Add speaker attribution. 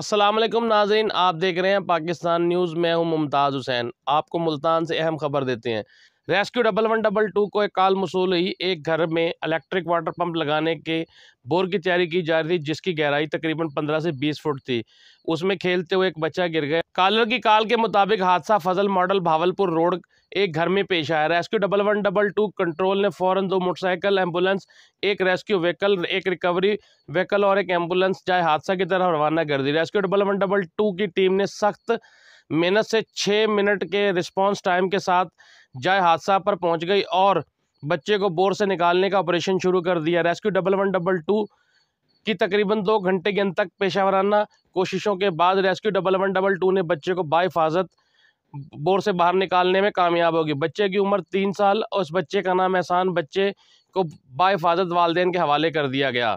Speaker 1: असलम नाजरीन आप देख रहे हैं पाकिस्तान न्यूज़ मैं हूं मुमताज़ हुसैन आपको मुल्तान से अहम खबर देते हैं rescue double one double two को एक काल मसूल हुई एक घर में इलेक्ट्रिक वाटर पंप लगाने के बोर की तैयारी की जा रही थी जिसकी गहराई तकरीबन 15 से 20 फुट थी उसमें खेलते हुए एक बच्चा गिर गया कालर की काल के मुताबिक हादसा फजल मॉडल भावलपुर रोड एक घर में पेश आया rescue double one double two control ने फौरन दो मोटरसाइकिल एम्बुलेंस एक रेस्क्यू व्हीकल एक रिकवरी व्हीकल और एक एम्बुलेंस चाहे हादसा की तरह रवाना कर दी rescue double one double two की टीम ने सख्त मेहनत से छः मिनट के रिस्पॉन्स टाइम के साथ जाए हादसा पर पहुंच गई और बच्चे को बोर से निकालने का ऑपरेशन शुरू कर दिया rescue double one double two की तकरीबन दो घंटे के अंत तक पेशावराना कोशिशों के बाद rescue double one double two ने बच्चे को बाहिफाजत बोर से बाहर निकालने में कामयाब होगी बच्चे की उम्र तीन साल और उस बच्चे का नाम एहसान बच्चे को बाहिफाजत वालदेन के
Speaker 2: हवाले कर दिया गया